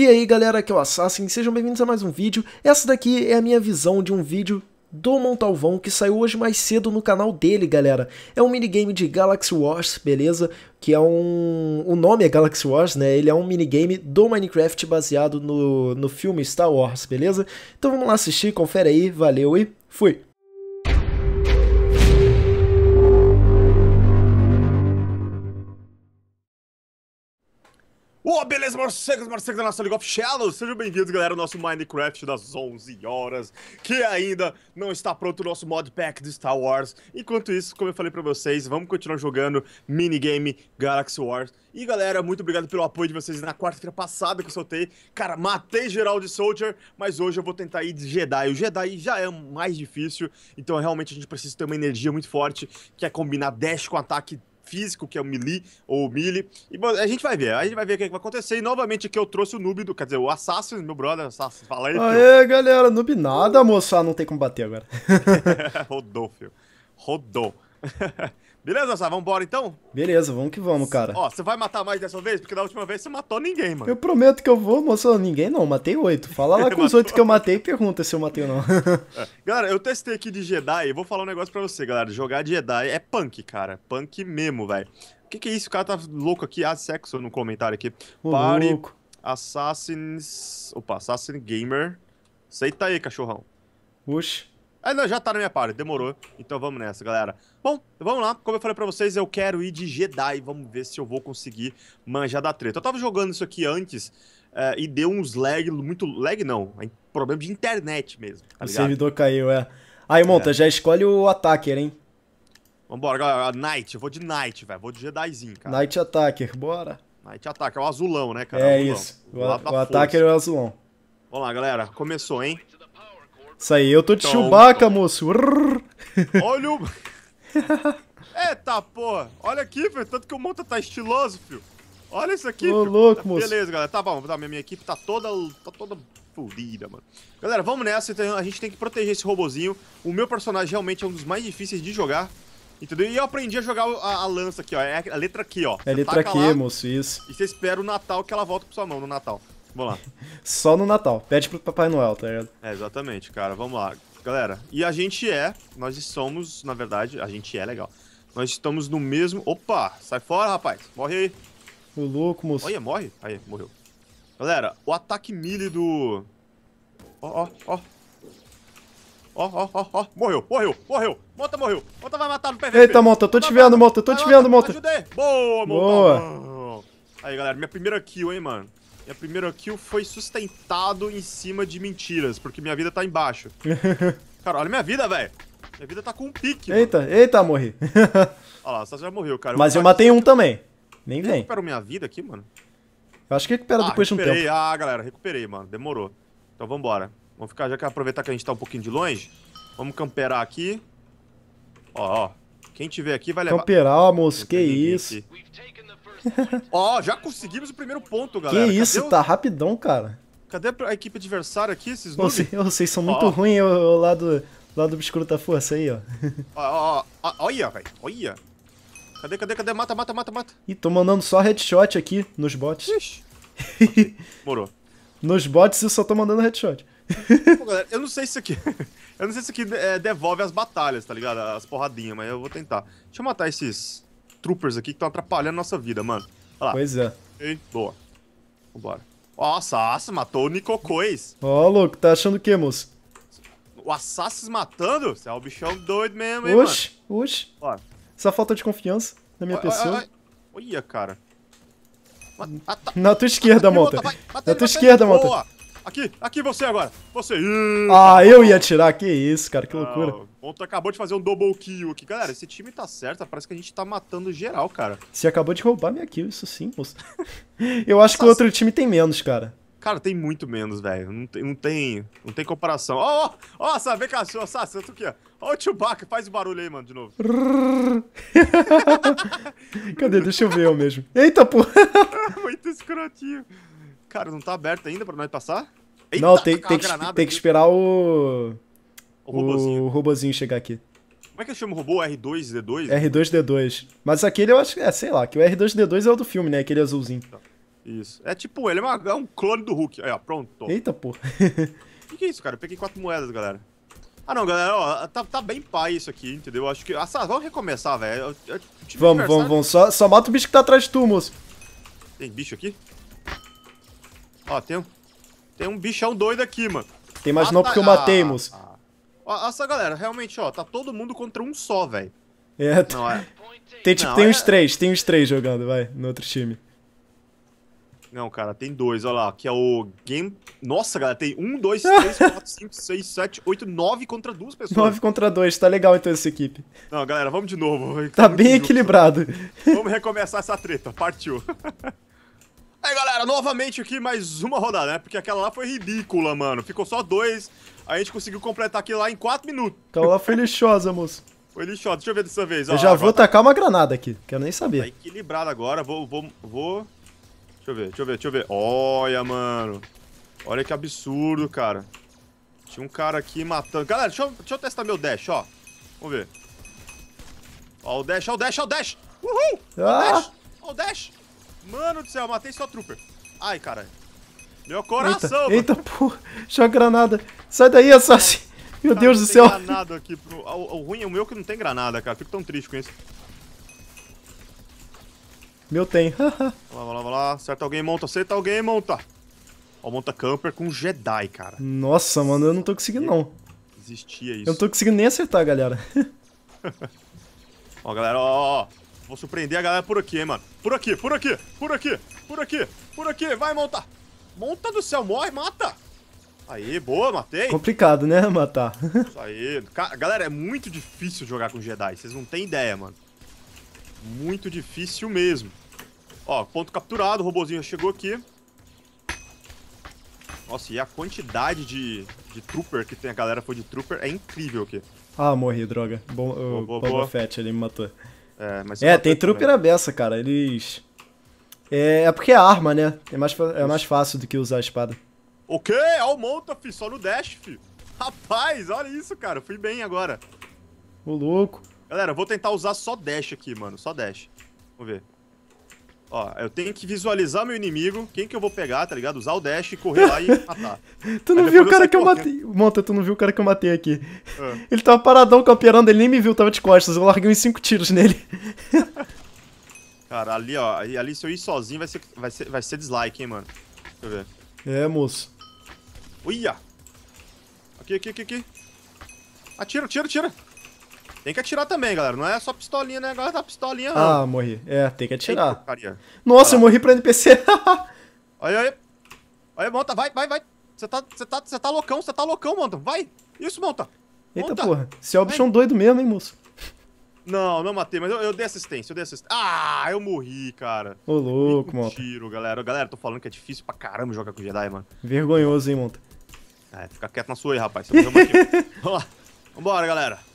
E aí galera, aqui é o Assassin, sejam bem-vindos a mais um vídeo. Essa daqui é a minha visão de um vídeo do Montalvão, que saiu hoje mais cedo no canal dele, galera. É um minigame de Galaxy Wars, beleza? Que é um... o nome é Galaxy Wars, né? Ele é um minigame do Minecraft baseado no, no filme Star Wars, beleza? Então vamos lá assistir, confere aí, valeu e fui! Oh, beleza, morcegos, morcegos da nossa League of Shadows, sejam bem-vindos, galera, ao nosso Minecraft das 11 horas, que ainda não está pronto o nosso mod pack de Star Wars. Enquanto isso, como eu falei pra vocês, vamos continuar jogando minigame Galaxy Wars. E, galera, muito obrigado pelo apoio de vocês na quarta-feira passada que eu soltei. Cara, matei geral de Soldier, mas hoje eu vou tentar ir de Jedi. O Jedi já é mais difícil, então realmente a gente precisa ter uma energia muito forte, que é combinar dash com ataque físico, que é o Melee ou o Melee. E bom, a gente vai ver, a gente vai ver o é que, vai acontecer. E novamente aqui eu trouxe o noob, do, quer dizer, o assassino meu brother, Assassin, fala aí. Aê, galera, noob nada, moça, ah, não tem como bater agora. Rodou, filho. Rodou. Beleza, Sá? Vambora então? Beleza, vamos que vamos, cara. Ó, você vai matar mais dessa vez? Porque da última vez você matou ninguém, mano. Eu prometo que eu vou, moço. Ninguém não, matei oito. Fala lá com os oito que eu matei e pergunta se eu matei ou não. é. Galera, eu testei aqui de Jedi e vou falar um negócio pra você, galera. Jogar de Jedi é punk, cara. Punk mesmo, velho. O que, que é isso? O cara tá louco aqui. Ah, sexo no comentário aqui. Ô, Pare. Louco. Assassins. Opa, Assassin Gamer. Aceita aí, cachorrão. Oxi. Ah, não, já tá na minha parte, demorou. Então vamos nessa, galera. Bom, vamos lá. Como eu falei pra vocês, eu quero ir de Jedi. Vamos ver se eu vou conseguir manjar da treta. Eu tava jogando isso aqui antes eh, e deu uns lag, muito... Lag não, é problema de internet mesmo, tá O servidor caiu, é. Aí, Monta, é. já escolhe o attacker, hein? Vambora, galera. Knight, eu vou de Knight, velho. Vou de Jedizinho, cara. Knight Attacker, bora. Knight Attacker, é o azulão, né, cara? É, é isso. O, o, o Attacker é o azulão. Vamos lá, galera. Começou, hein? Isso aí, eu tô de então, Chewbacca, então. moço. Olha o... Eita porra, olha aqui, velho, tanto que o monta tá estiloso, filho. Olha isso aqui, Ô, louco, moço. Beleza, galera, tá bom, tá, minha, minha equipe tá toda, tá toda fodida, mano. Galera, vamos nessa, então, a gente tem que proteger esse robozinho. O meu personagem realmente é um dos mais difíceis de jogar, Entendeu? E eu aprendi a jogar a, a, lança aqui, ó. É a letra aqui, ó. é a letra aqui, lá, moço, isso. E você espera o Natal que ela volta pra sua mão no Natal. Vamos lá. Só no Natal. Pede pro Papai Noel, tá ligado? É, exatamente, cara. Vamos lá. Galera, e a gente é, nós somos, na verdade, a gente é legal. Nós estamos no mesmo. Opa! Sai fora, rapaz! Morre aí! O louco, moço. Olha, morre. Aí, morreu. Galera, o ataque melee do. Ó, ó, ó. Ó, ó, ó, ó. Morreu, morreu, morreu. Mota morreu. Mota vai matar no PVP. Eita, Mota, eu tô te vendo, Mota. Eu tô te vendo, Mota. Ajudei. Boa, Mota. Boa. Aí, galera, minha primeira kill, hein, mano. Minha primeira kill foi sustentado em cima de mentiras, porque minha vida tá embaixo. cara, olha minha vida, velho. Minha vida tá com um pique. Eita, mano. eita, morri. olha lá, você já morreu, cara. Mas eu, eu matei um também. Nem vem. Recupero minha vida aqui, mano. Eu acho que recupera ah, depois de um tempo. Ah, galera, recuperei, mano. Demorou. Então vambora. Vamos ficar, já que é aproveitar que a gente tá um pouquinho de longe. Vamos camperar aqui. Ó, ó. Quem tiver aqui vai levar. Camperar, moço, que isso. Aqui. Ó, oh, já conseguimos o primeiro ponto, galera. Que isso, Cadê tá o... rapidão, cara. Cadê a equipe adversária aqui, esses noobs? Vocês, são muito oh. ruins, o lado, lado obscuro da força aí, ó. Ó, ó, olha, velho, olha. Cadê, cadê, cadê? Mata, mata, mata, mata. Ih, tô mandando só headshot aqui nos bots. Ixi. okay. Morou. nos bots eu só tô mandando headshot. Pô, galera, eu não sei se isso aqui... eu não sei se isso aqui é, devolve as batalhas, tá ligado? As porradinhas, mas eu vou tentar. Deixa eu matar esses troopers aqui que estão atrapalhando a nossa vida, mano. Olha lá. Pois é. Ei, boa. Vambora. Nossa, nossa, matou o Nicocois. Ó, oh, louco, tá achando o que, moço? O Assassin matando? Você é o bichão doido mesmo, hein, oxe, mano? Oxe, oxe. Essa falta de confiança na minha pessoa. Olha, cara. na tua esquerda, Mota. Na tua esquerda, Mota. Aqui, aqui você agora. Você. Ih, ah, tá eu ia atirar. Que isso, cara. Que ah, loucura. O Ponto acabou de fazer um double kill aqui. Galera, esse time tá certo. Parece que a gente tá matando geral, cara. Você acabou de roubar minha kill, isso sim, moço. eu acho que o outro time tem menos, cara. Cara, tem muito menos, velho. Não tem, não tem, não tem comparação. Ó, ó, ó, sabe, cachorro, assassino aqui, ó. É? Ó o Chewbacca, faz o barulho aí, mano, de novo. Cadê? Deixa eu ver eu mesmo. Eita, pô. muito escrotinho. Cara, não tá aberto ainda pra nós passar? Eita, não, tem, tem, que, tem que esperar o. O robôzinho. o chegar aqui. Como é que eles chama o robô? R2-D2? R2-D2. Mas aquele eu acho, é, sei lá, que o R2-D2 é o do filme, né? Aquele azulzinho. Tá. Isso. É tipo, ele é, uma, é um clone do Hulk. Aí, ó, pronto. Eita, pô. O que, é isso, cara? Eu peguei quatro moedas, galera. Ah, não, galera, ó, tá, tá bem pai isso aqui, entendeu? Eu acho que... Ah, vamos recomeçar, velho. Vamos, vamos, vamos. Só, só mata o bicho que tá atrás de tu, moço. Tem bicho aqui? Ó, tem um... Tem um bichão doido aqui, mano. Tem mais ah, não tá, porque eu matei, moço. Ah, ah. Essa galera, realmente, ó, tá todo mundo contra um só, velho. É, não, é... Tem, tipo, não, tem é... uns três, tem uns três jogando, vai, no outro time. Não, cara, tem dois, olha lá, que é o Game... Nossa, galera, tem um, dois, três, quatro, cinco, seis, sete, oito, nove contra duas pessoas. Nove contra dois, tá legal então essa equipe. Não, galera, vamos de novo. Tá, tá bem equilibrado. Vamos recomeçar essa treta, partiu. Aí, é, galera, novamente aqui mais uma rodada, né? Porque aquela lá foi ridícula, mano. Ficou só dois, a gente conseguiu completar aquilo lá em quatro minutos. Aquela lá foi lixosa, moço. Foi lixosa. Deixa eu ver dessa vez. Eu Ó, já vou tá tacar uma granada aqui, quero nem saber. Tá equilibrado agora, vou, vou, vou... Deixa eu ver, deixa eu ver, deixa eu ver. Olha, mano. Olha que absurdo, cara. Tinha um cara aqui matando. Galera, deixa eu, deixa eu testar meu dash, ó. Vamos ver. Ó o dash, ó o dash, ó o dash! Uhul! Ah. o dash, ó o dash! Mano do céu, matei só trooper. Ai, cara. Meu coração! Eita, mano. eita porra. Deixa uma granada. Sai daí, assassino. Meu cara, Deus do céu. granada aqui. Pro... O, o ruim é o meu que não tem granada, cara. Fico tão triste com isso. Meu tem. vamos lá, vamos lá, lá. Acerta alguém, monta. Acerta alguém, monta. Ó, monta camper com Jedi, cara. Nossa, mano. Eu não tô conseguindo, não. Existia isso. Eu não tô conseguindo nem acertar, galera. ó, galera, ó, ó. Vou surpreender a galera por aqui, hein, mano. Por aqui, por aqui, por aqui, por aqui, por aqui. Vai, monta. Monta do céu, morre, mata. Aí, boa, matei. Complicado, né, matar. Isso aí. Galera, é muito difícil jogar com Jedi. Vocês não têm ideia, mano. Muito difícil mesmo. Ó, ponto capturado. O robozinho chegou aqui. Nossa, e a quantidade de, de trooper que tem a galera foi de trooper é incrível aqui. Ah, morri, droga. Bom, boa, boa, Boba boa. Fett, ele me matou. É, mas é, é tem trupe na beça, cara. Eles. É, é porque é arma, né? É mais, é mais fácil do que usar a espada. O quê? Olha o monta, fi, só no dash, fi. Rapaz, olha isso, cara. Fui bem agora. Ô, louco. Galera, eu vou tentar usar só dash aqui, mano. Só dash. Vamos ver. Ó, eu tenho que visualizar meu inimigo, quem que eu vou pegar, tá ligado? Usar o dash, correr lá e matar. tu não Aí viu o cara que eu matei. Monta, tu não viu o cara que eu matei aqui. É. Ele tava paradão campeirando, ele nem me viu, tava de costas. Eu larguei uns 5 tiros nele. cara, ali, ó, ali se eu ir sozinho vai ser, vai ser, vai ser dislike, hein, mano. Deixa eu ver. É, moço. Uia! Aqui, aqui, aqui, aqui. Atira, atira, atira. Tem que atirar também, galera. Não é só pistolinha, né? Agora tá pistolinha, não. Ah, morri. É, tem que atirar. Eita, Nossa, ah. eu tá. morri pra NPC. olha aí. Olha, monta, vai, vai, vai. Você tá, você tá, você tá loucão, você tá loucão, monta. Vai. Isso, monta. Eita porra. Você é o bichão doido mesmo, hein, moço? Não, não matei, mas eu, eu, dei assistência, eu dei assistência. Ah, eu morri, cara. Ô, louco, mano. tiro, galera. Galera, tô falando que é difícil pra caramba jogar com Jedi, mano. Vergonhoso, hein, monta. É, fica quieto na sua aí, rapaz. Vamos lá. Vambora, galera.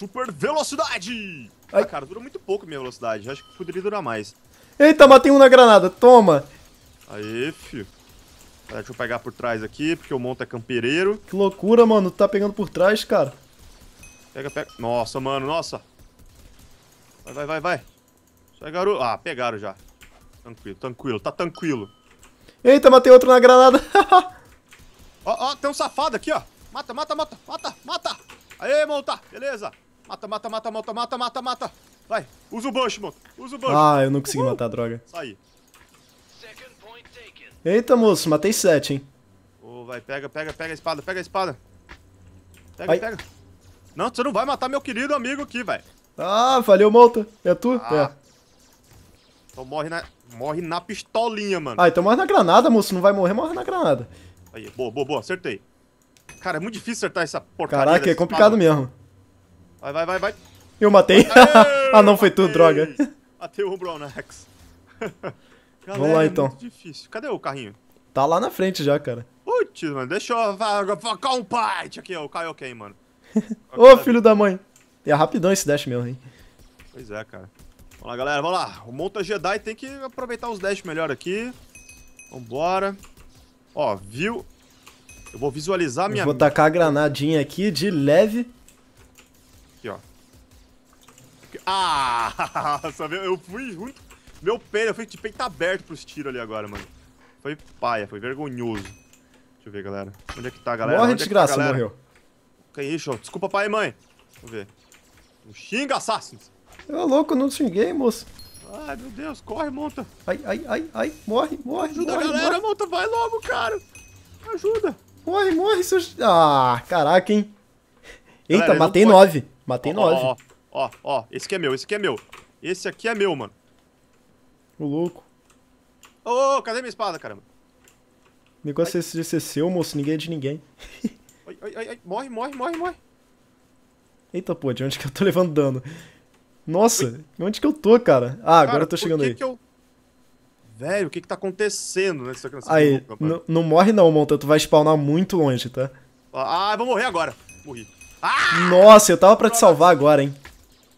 Super velocidade! Ai. Ah, cara, dura muito pouco minha velocidade. Acho que poderia durar mais. Eita, matei um na granada. Toma! Aê, filho, deixa eu pegar por trás aqui, porque o monte é campeireiro. Que loucura, mano. Tu tá pegando por trás, cara. Pega, pega. Nossa, mano, nossa. Vai, vai, vai, vai. Sai, garoto. Ah, pegaram já. Tranquilo, tranquilo. Tá tranquilo. Eita, matei outro na granada. Ó, ó, oh, oh, tem um safado aqui, ó. Mata, mata, mata, mata, mata. Aê, monta. Beleza. Mata, mata, mata, mata, mata, mata, mata. Vai, usa o bush, mano. Usa o bush. Ah, eu não consegui Uhul. matar, droga. Sai. Eita, moço, matei sete, hein. Ô, oh, vai, pega, pega, pega a espada, pega a espada. Pega, Ai. pega. Não, você não vai matar meu querido amigo aqui, vai. Ah, valeu, Malta. É tu? Ah. É. Então morre na, morre na pistolinha, mano. Ah, então morre na granada, moço. Não vai morrer, morre na granada. Aí, boa, boa, boa. Acertei. Cara, é muito difícil acertar essa porcaria. Caraca, é complicado espada. mesmo. Vai, vai, vai, vai. Eu matei. ah, não, foi tu, droga. Matei o Brownax. Galera, Vamos lá, é então. É difícil. Cadê o carrinho? Tá lá na frente já, cara. Putz, mano, deixa eu focar um parte aqui, ó. O Kaioken, mano. Ô, oh, filho da mãe. É rapidão esse dash meu, hein. Pois é, cara. Vamos lá, galera, vamos lá. O Monta Jedi tem que aproveitar os dash melhor aqui. Vambora. Ó, viu? Eu vou visualizar a minha... Eu vou tacar a granadinha aqui de leve. Aqui, ó. Ah! eu fui junto. Meu pé, eu fui de peito aberto pros tiros ali agora, mano. Foi paia, foi vergonhoso. Deixa eu ver, galera. Onde é que tá, galera? Morre, é de desgraça, tá, morreu. Que isso? Desculpa, pai e mãe. eu ver. Não xinga, Assassins. Eu é louco, eu não xinguei, moço. Ai, meu Deus, corre, monta. Ai, ai, ai, ai, morre, morre, Ajuda morre, a galera, morre. monta, vai logo, cara. Ajuda. Morre, morre, seus... Ah, caraca, hein. Eita, galera, matei nove. Matei ó, nove. Ó, ó, ó, esse aqui é meu, esse aqui é meu. Esse aqui é meu, mano. O louco. Ô, oh, cadê minha espada, caramba? O negócio ai. é ser seu, moço. Ninguém é de ninguém. ai, ai, ai, morre, morre, morre, morre. Eita, pô, de onde que eu tô levando dano? Nossa, Ui. onde que eu tô, cara? Ah, cara, agora eu tô chegando que aí. Que eu... Velho, o que que tá acontecendo nessa criança? Aí, não, não morre não, Monta. Tu vai spawnar muito longe, tá? Ah, eu vou morrer agora. Morri. Nossa, eu tava pra te salvar agora, hein.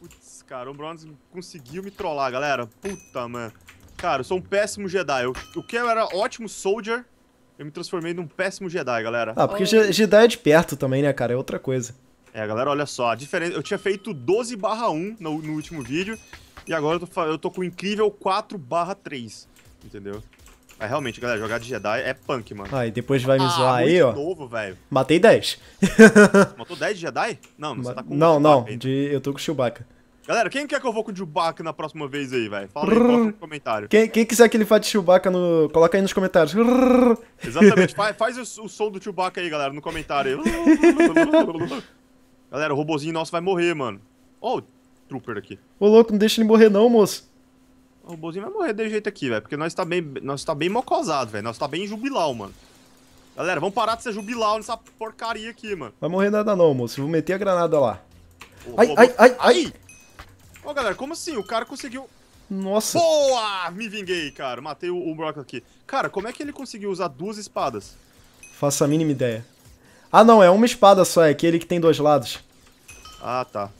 Putz, cara, o Bronze conseguiu me trollar, galera. Puta, mano. Cara, eu sou um péssimo Jedi. o que eu era ótimo Soldier, eu me transformei num péssimo Jedi, galera. Ah, porque Jedi é de perto também, né, cara? É outra coisa. É, galera, olha só. A diferença... Eu tinha feito 12 barra 1 no, no último vídeo. E agora eu tô, eu tô com o incrível 4 barra 3. Entendeu? É realmente, galera, jogar de Jedi é punk, mano. Aí depois vai me ah, zoar aí, ó. novo, velho. Matei 10. Matou 10 de Jedi? Não, Ma você tá com Não, não. De... Então. Eu tô com o Chewbacca. Galera, quem quer que eu vou com o Chewbacca na próxima vez aí, velho? Fala aí, coloca no é comentário. Quem, quem quiser que ele faça Chewbacca no... Coloca aí nos comentários. Exatamente, faz, faz o, o, som do Chewbacca aí, galera, no comentário. galera, o robozinho nosso vai morrer, mano. Ó oh, o Trooper aqui. Ô, louco, não deixa ele morrer não, moço. O robôzinho vai morrer de jeito aqui, velho. Porque nós tá bem, nós tá bem mocosado, velho. Nós tá bem jubilau, mano. Galera, vamos parar de ser jubilau nessa porcaria aqui, mano. Vai morrer nada não, moço. Vou meter a granada lá. ai, ai, ai, ai, Ô, galera, como assim? O cara conseguiu... Nossa. Boa! Me vinguei, cara. Matei o, o Brock aqui. Cara, como é que ele conseguiu usar duas espadas? Faço a mínima ideia. Ah, não. É uma espada só. É aquele que tem dois lados. Ah, tá.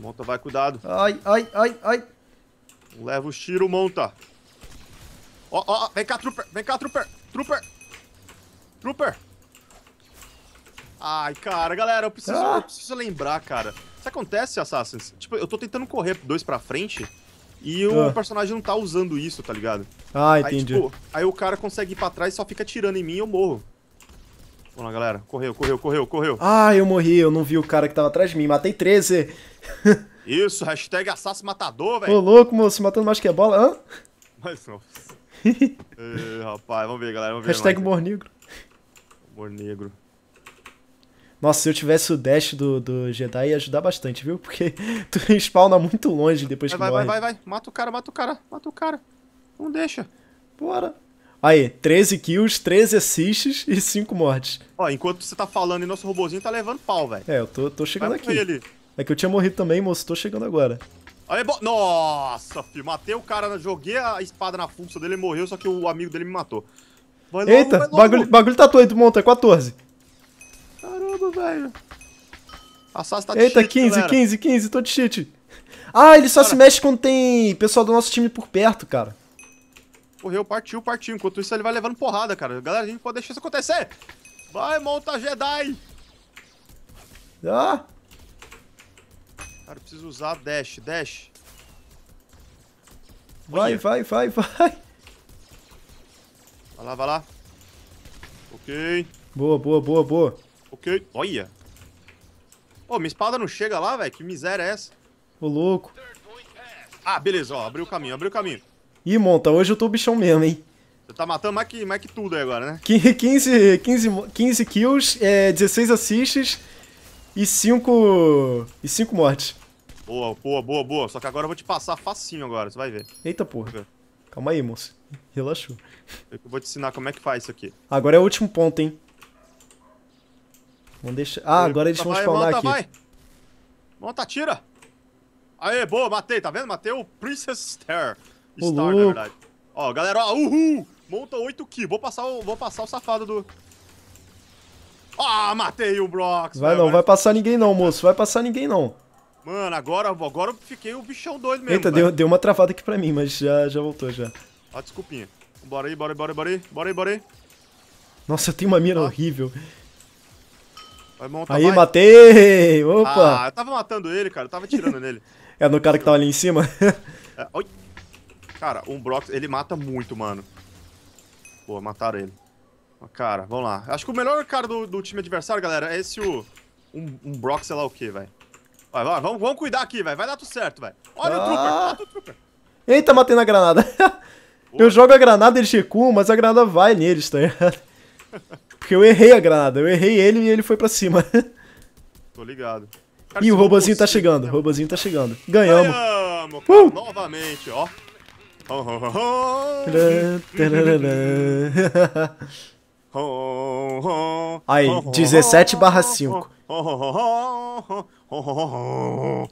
Monta, vai, cuidado. Ai, ai, ai, ai. Leva o tiro, monta. Ó, oh, ó, oh, vem cá, trooper. Vem cá, trooper. Trooper. Trooper. Ai, cara, galera, eu preciso, ah. eu preciso lembrar, cara. Isso acontece, Assassins? Tipo, eu tô tentando correr dois pra frente e ah. o personagem não tá usando isso, tá ligado? Ah, entendi. Aí, tipo, aí o cara consegue ir pra trás e só fica atirando em mim e eu morro. Vamos lá, galera. Correu, correu, correu, correu. Ah, eu morri. Eu não vi o cara que tava atrás de mim. Matei 13. Isso, hashtag Assassin Matador, velho. Ô, louco, moço, matando mais que é bola, hã? Mais não. Ei, rapaz, vamos ver, galera. Vamos ver hashtag mais, Humor Negro. Humor Negro. Nossa, se eu tivesse o dash do, do Jedi ia ajudar bastante, viu? Porque tu spawna muito longe depois vai, que vai, morre. Vai, vai, vai, mata o cara, mata o cara, mata o cara. Não deixa. Bora. Aí, 13 kills, 13 assists e 5 mortes. Ó, enquanto você tá falando e nosso robôzinho tá levando pau, velho. É, eu tô, tô chegando aqui. Ele. É que eu tinha morrido também, moço. Tô chegando agora. Olha, bo... Nossa, filho. Matei o cara, né? joguei a espada na fuça dele, ele morreu, só que o amigo dele me matou. Vai Eita, logo. bagulho, bagulho tá doido, monta. É 14. Caramba, velho. Assassin tá de Eita, cheat, 15, galera. 15, 15. Tô de cheat. Ah, ele só cara. se mexe quando tem pessoal do nosso time por perto, cara. Correu, partiu, partiu. Enquanto isso, ele vai levando porrada, cara. Galera, a gente pode deixar isso acontecer. Vai, monta Jedi. Ah, Cara, eu preciso usar dash. Dash. Vai, vai, vai, vai. Vai lá, vai lá. Ok. Boa, boa, boa, boa. Ok. Olha. Pô, minha espada não chega lá, velho. Que miséria é essa? Ô, louco. Ah, beleza, ó. Abriu o caminho, abriu o caminho. Ih, monta, hoje eu tô bichão mesmo, hein? Você tá matando mais que, mais que tudo aí agora, né? 15, 15, 15 kills, é, 16 assists e 5. e 5 mortes. Boa, boa, boa, boa. Só que agora eu vou te passar facinho agora, você vai ver. Eita porra. Calma aí, moço. Relaxou. Eu vou te ensinar como é que faz isso aqui. Agora é o último ponto, hein? Vamos deixar. Ah, agora eles vão tá, vai, spawnar monta, aqui. Vai. Monta, tira! Aê, boa, matei, tá vendo? Matei o Princess Star. Star, na verdade. Ó, galera, ó, uhul! Monta 8 kills. Vou passar o, vou passar o safado do. Ah, matei o Brox. Vai não, vai passar ninguém não, moço. Vai passar ninguém não. Mano, agora, agora eu fiquei o bichão doido mesmo. Eita, deu, deu, uma travada aqui pra mim, mas já, já voltou já. Ó, desculpinha. Bora aí, bora aí, bora aí, bora aí, bora aí, bora aí. Nossa, eu tenho uma mira ah. horrível. Vai montar aí, mais. matei! Opa! Ah, eu tava matando ele, cara. Eu tava tirando nele. é no cara que tava ali em cima? é, cara, um Brox, ele mata muito, mano. Pô, mataram ele. Cara, vamos lá. Acho que o melhor cara do, do time adversário, galera, é esse o... Um, um Brock, sei lá o que, velho. Vai, vai, vamos, vamos cuidar aqui, velho. Vai dar tudo certo, velho. Olha ah. o Trooper, mata o Trooper. Eita, matei na granada. eu jogo a granada, ele recuam, mas a granada vai neles, tá Porque eu errei a granada. Eu errei ele e ele foi pra cima. Tô ligado. Cara, Ih, o robozinho tá chegando, o né? robozinho tá chegando. Ganhamos. Ganhamos, cara, uh! novamente, ó. Oh, oh, oh, Aí, 17 barra 5.